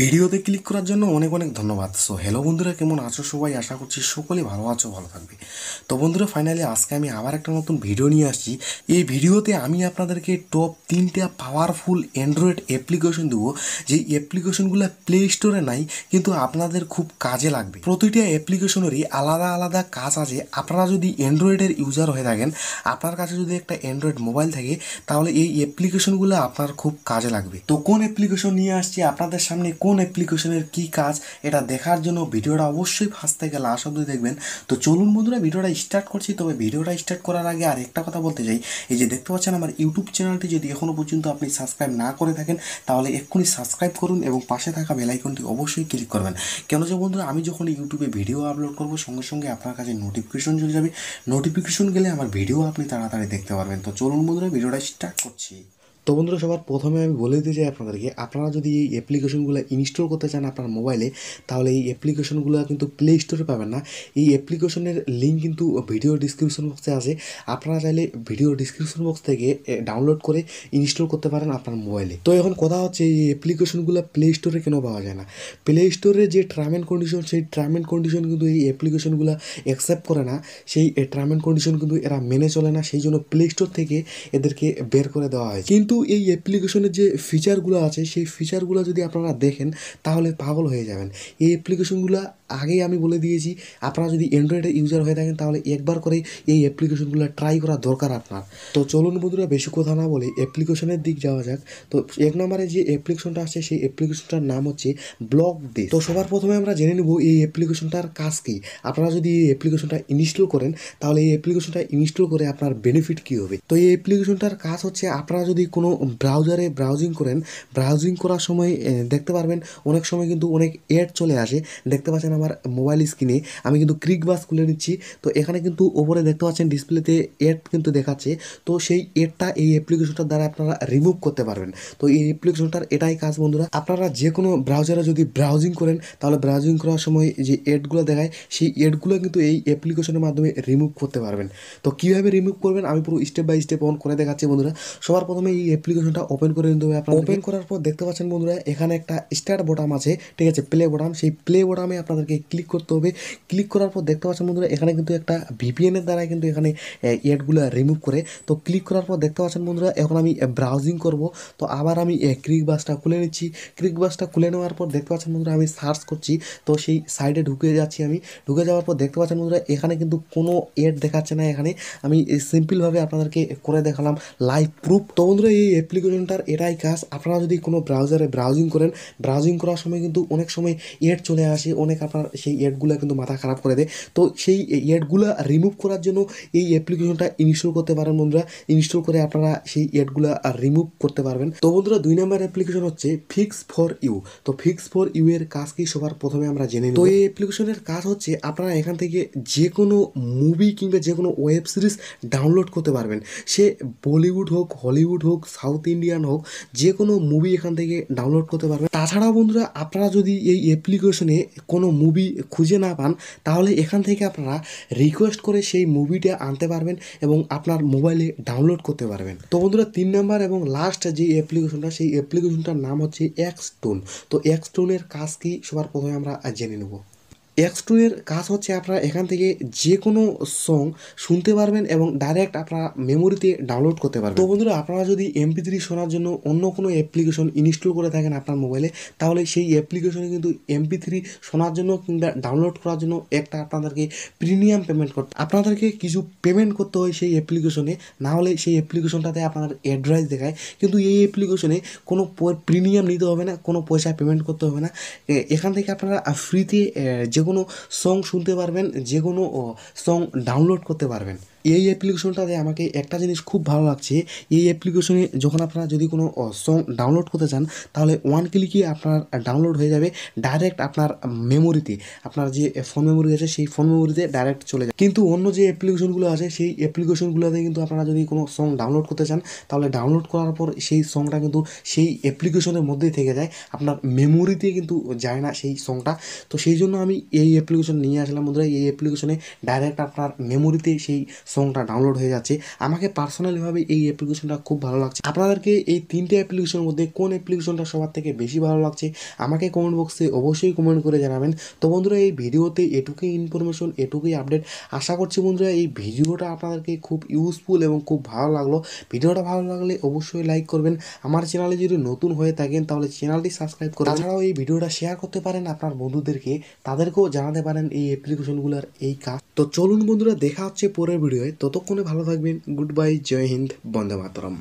ভিডিওতে ক্লিক করার জন্য অনেক অনেক ধন্যবাদ সো হ্যালো বন্ধুরা কেমন আছো সবাই আশা করছি সকলে ভালো আছো ভালো থাকবে তো বন্ধুরা ফাইনালি আজকে আমি আবার একটা নতুন ভিডিও নিয়ে আসছি এই ভিডিওতে আমি আপনাদেরকে টপ তিনটা পাওয়ারফুল অ্যান্ড্রয়েড অ্যাপ্লিকেশন দেবো যে অ্যাপ্লিকেশনগুলো প্লে স্টোরে নাই কিন্তু আপনাদের খুব কাজে লাগবে প্রতিটা অ্যাপ্লিকেশনেরই আলাদা আলাদা কাজ আছে আপনারা যদি অ্যান্ড্রয়েডের ইউজার হয়ে থাকেন আপনার কাছে যদি একটা অ্যান্ড্রয়েড মোবাইল থাকে তাহলে এই অ্যাপ্লিকেশনগুলো আপনার খুব কাজে লাগবে তো কোন অ্যাপ্লিকেশন নিয়ে আসছি আপনাদের সামনে কোন অ্যাপ্লিকেশনের কি কাজ এটা দেখার জন্য ভিডিওটা অবশ্যই ফার্স্ট থেকে লাস্ট অব্দি দেখবেন তো চলুন বন্ধুরা ভিডিওটা স্টার্ট করছি তবে ভিডিওটা স্টার্ট করার আগে আর একটা কথা বলতে চাই এই যে দেখতে পাচ্ছেন আমার ইউটিউব চ্যানেলটি যদি এখনও পর্যন্ত আপনি সাবস্ক্রাইব না করে থাকেন তাহলে এক্ষুনি সাবস্ক্রাইব করুন এবং পাশে থাকা বেলাইকনটি অবশ্যই ক্লিক করবেন কেন যে বন্ধুরা আমি যখন ইউটিউবে ভিডিও আপলোড করব সঙ্গে সঙ্গে আপনার কাছে নোটিফিকেশন চলে যাবে নোটিফিকেশন গেলে আমার ভিডিও আপনি তাড়াতাড়ি দেখতে পারবেন তো চলুন বন্ধুরা ভিডিওটা স্টার্ট করছি তো বন্ধুরা সবার প্রথমে আমি বলে দিতে চাই আপনাদেরকে আপনারা যদি এই অ্যাপ্লিকেশনগুলো ইনস্টল করতে চান আপনার মোবাইলে তাহলে এই অ্যাপ্লিকেশনগুলো কিন্তু প্লে স্টোরে পাবেন না এই অ্যাপ্লিকেশনের লিঙ্ক কিন্তু ভিডিও ডিসক্রিপশন বক্সে আছে আপনারা চাইলে ভিডিও ডিসক্রিপশন বক্স থেকে ডাউনলোড করে ইনস্টল করতে পারেন আপনার মোবাইলে তো এখন কথা হচ্ছে এই অ্যাপ্লিকেশনগুলো প্লে স্টোরে কেন পাওয়া যায় না প্লে স্টোরে যে টার্ম অ্যান্ড কন্ডিশন সেই টার্ম অ্যান্ড কন্ডিশন কিন্তু এই অ্যাপ্লিকেশনগুলো অ্যাকসেপ্ট করে না সেই টার্ম অ্যান্ড কন্ডিশন কিন্তু এরা মেনে চলে না সেই জন্য প্লে স্টোর থেকে এদেরকে বের করে দেওয়া হয় কিন্তু কিন্তু এই অ্যাপ্লিকেশনের যে ফিচারগুলো আছে সেই ফিচারগুলো যদি আপনারা দেখেন তাহলে পাগল হয়ে যাবেন এই অ্যাপ্লিকেশনগুলো আগেই আমি বলে দিয়েছি আপনারা যদি অ্যান্ড্রয়েডের ইউজার হয়ে থাকেন তাহলে একবার করে এই অ্যাপ্লিকেশনগুলো ট্রাই করা দরকার আপনার তো চলুন বন্ধুরা বেশি কথা না বলে অ্যাপ্লিকেশনের দিক যাওয়া যাক তো এক নম্বরে যে অ্যাপ্লিকেশনটা আছে সেই অ্যাপ্লিকেশনটার নাম হচ্ছে ব্লক দে তো সবার প্রথমে আমরা জেনে নেব এই অ্যাপ্লিকেশনটার কাজ কী আপনারা যদি এই অ্যাপ্লিকেশনটা ইনস্টল করেন তাহলে এই অ্যাপ্লিকেশনটা ইনস্টল করে আপনার বেনিফিট কী হবে তো এই অ্যাপ্লিকেশনটার কাজ হচ্ছে আপনারা যদি কোনো কোনো ব্রাউজারে ব্রাউজিং করেন ব্রাউজিং করার সময় দেখতে পারবেন অনেক সময় কিন্তু অনেক অ্যাড চলে আসে দেখতে পাচ্ছেন আমার মোবাইল স্ক্রিনে আমি কিন্তু ক্রিক বাস খুলে নিচ্ছি তো এখানে কিন্তু ওপরে দেখতে পাচ্ছেন ডিসপ্লেতে অ্যাড কিন্তু দেখাচ্ছে তো সেই অ্যাডটা এই অ্যাপ্লিকেশনটার দ্বারা আপনারা রিমুভ করতে পারবেন তো এই অ্যাপ্লিকেশনটার এটাই কাজ বন্ধুরা আপনারা যে কোনো ব্রাউজারে যদি ব্রাউজিং করেন তাহলে ব্রাউজিং করার সময় যে অ্যাডগুলো দেখায় সেই অ্যাডগুলো কিন্তু এই অ্যাপ্লিকেশনের মাধ্যমে রিমুভ করতে পারবেন তো কীভাবে রিমুভ করবেন আমি পুরো স্টেপ বাই স্টেপ অন করে দেখাচ্ছি বন্ধুরা সবার প্রথমে এই অ্যাপ্লিকেশনটা ওপেন করে নিতে হবে আপনার ওপেন করার পর দেখতে পাচ্ছেন বন্ধুরা এখানে একটা স্টার্ট বোটাম আছে ঠিক আছে প্লে বোটাম সেই প্লে বোটামে আপনাদেরকে ক্লিক করতে হবে ক্লিক করার পর দেখতে পাচ্ছেন বন্ধুরা এখানে কিন্তু একটা ভিপিএনের দ্বারা কিন্তু এখানে অ্যাডগুলো রিমুভ করে তো ক্লিক করার পর দেখতে পাচ্ছেন বন্ধুরা এখন আমি ব্রাউজিং করব তো আবার আমি ক্রিক বাসটা খুলে নিচ্ছি ক্রিক বাসটা খুলে নেওয়ার পর দেখতে পাচ্ছেন বন্ধুরা আমি সার্চ করছি তো সেই সাইডে ঢুকে যাচ্ছি আমি ঢুকে যাওয়ার পর দেখতে পাচ্ছেন বন্ধুরা এখানে কিন্তু কোনো এড দেখাচ্ছে না এখানে আমি সিম্পলভাবে আপনাদেরকে করে দেখালাম লাইভ প্রুফ তো বন্ধুরা এই এই অ্যাপ্লিকেশনটার এটাই কাজ আপনারা যদি কোনো ব্রাউজারে ব্রাউজিং করেন ব্রাউজিং করার সময় কিন্তু অনেক সময় এড চলে আসে অনেক আপনার সেই এডগুলো কিন্তু মাথা খারাপ করে দেয় তো সেই এডগুলো রিমুভ করার জন্য এই অ্যাপ্লিকেশনটা ইনস্টল করতে পারেন বন্ধুরা ইনস্টল করে আপনারা সেই এডগুলো রিমুভ করতে পারবেন তো বন্ধুরা দুই নম্বর অ্যাপ্লিকেশন হচ্ছে ফিক্স ফর ইউ তো ফিক্স ফর ইউ এর কাজ কি সবার প্রথমে আমরা জেনে তো এই অ্যাপ্লিকেশনের কাজ হচ্ছে আপনারা এখান থেকে যে কোনো মুভি কিংবা যে কোনো ওয়েব সিরিজ ডাউনলোড করতে পারবেন সে বলিউড হোক হলিউড হোক সাউথ ইন্ডিয়ান হোক যে কোনো মুভি এখান থেকে ডাউনলোড করতে পারবেন তাছাড়াও বন্ধুরা আপনারা যদি এই অ্যাপ্লিকেশনে কোনো মুভি খুঁজে না পান তাহলে এখান থেকে আপনারা রিকোয়েস্ট করে সেই মুভিটা আনতে পারবেন এবং আপনার মোবাইলে ডাউনলোড করতে পারবেন তো বন্ধুরা তিন নাম্বার এবং লাস্ট যে অ্যাপ্লিকেশনটা সেই অ্যাপ্লিকেশনটার নাম হচ্ছে এক্সটোন তো এক্সটোনের কাজ কি সবার প্রথমে আমরা জেনে নেব এক্স টু এর কাজ হচ্ছে আপনারা এখান থেকে যে কোনো সং শুনতে পারবেন এবং ডাইরেক্ট আপনারা মেমোরিতে ডাউনলোড করতে পারবেন তো বন্ধুরা আপনারা যদি এমপি থ্রি শোনার জন্য অন্য কোনো অ্যাপ্লিকেশন ইনস্টল করে থাকেন আপনার মোবাইলে তাহলে সেই অ্যাপ্লিকেশনে কিন্তু এমপি থ্রি শোনার জন্য কিংবা ডাউনলোড করার জন্য একটা আপনাদেরকে প্রিমিয়াম পেমেন্ট করতে আপনাদেরকে কিছু পেমেন্ট করতে হয় সেই অ্যাপ্লিকেশনে না হলে সেই অ্যাপ্লিকেশনটাতে আপনার অ্যাড্রেস দেখায় কিন্তু এই অ্যাপ্লিকেশনে কোনো প্রিমিয়াম নিতে হবে না কোনো পয়সা পেমেন্ট করতে হবে না এখান থেকে আপনারা ফ্রিতে যে যে কোনো সং শুনতে পারবেন যে কোনো সং ডাউনলোড করতে পারবেন এই অ্যাপ্লিকেশনটাতে আমাকে একটা জিনিস খুব ভালো লাগছে এই অ্যাপ্লিকেশনে যখন আপনারা যদি কোনো সং ডাউনলোড করতে চান তাহলে ওয়ান ক্লিকই আপনার ডাউনলোড হয়ে যাবে ডাইরেক্ট আপনার মেমোরিতে আপনার যে ফোন মেমোরি আছে সেই ফোন মেমোরিতে ডাইরেক্ট চলে যায় কিন্তু অন্য যে অ্যাপ্লিকেশনগুলো আছে সেই অ্যাপ্লিকেশনগুলোতে কিন্তু আপনারা যদি কোনো সং ডাউনলোড করতে চান তাহলে ডাউনলোড করার পর সেই সংটা কিন্তু সেই অ্যাপ্লিকেশনের মধ্যেই থেকে যায় আপনার মেমোরিতে কিন্তু যায় না সেই সংটা তো সেই জন্য আমি এই অ্যাপ্লিকেশন নিয়ে আসলাম বন্ধুরা এই অ্যাপ্লিকেশনে ডাইরেক্ট আপনার মেমোরিতে সেই সংটা ডাউনলোড হয়ে যাচ্ছে আমাকে পার্সোনালিভাবে এই অ্যাপ্লিকেশনটা খুব ভালো লাগছে আপনাদেরকে এই তিনটে অ্যাপ্লিকেশনের মধ্যে কোন অ্যাপ্লিকেশনটা সবার থেকে বেশি ভালো লাগছে আমাকে কমেন্ট বক্সে অবশ্যই কমেন্ট করে জানাবেন তো বন্ধুরা এই ভিডিওতে এটুকুই ইনফরমেশন এটুকুই আপডেট আশা করছি বন্ধুরা এই ভিডিওটা আপনাদেরকে খুব ইউজফুল এবং খুব ভালো লাগলো ভিডিওটা ভালো লাগলে অবশ্যই লাইক করবেন আমার চ্যানেলে যদি নতুন হয়ে থাকেন তাহলে চ্যানেলটি সাবস্ক্রাইব করে তাছাড়াও এই ভিডিওটা শেয়ার করতে পারেন আপনার বন্ধুদেরকে তাদেরকেও জানাতে পারেন এই অ্যাপ্লিকেশনগুলোর এই কাজ তো চলুন বন্ধুরা দেখা হচ্ছে পরের ভিডিও ভিডিওয় ততক্ষণে ভালো থাকবেন গুড বাই জয় হিন্দ বন্দে মাতরম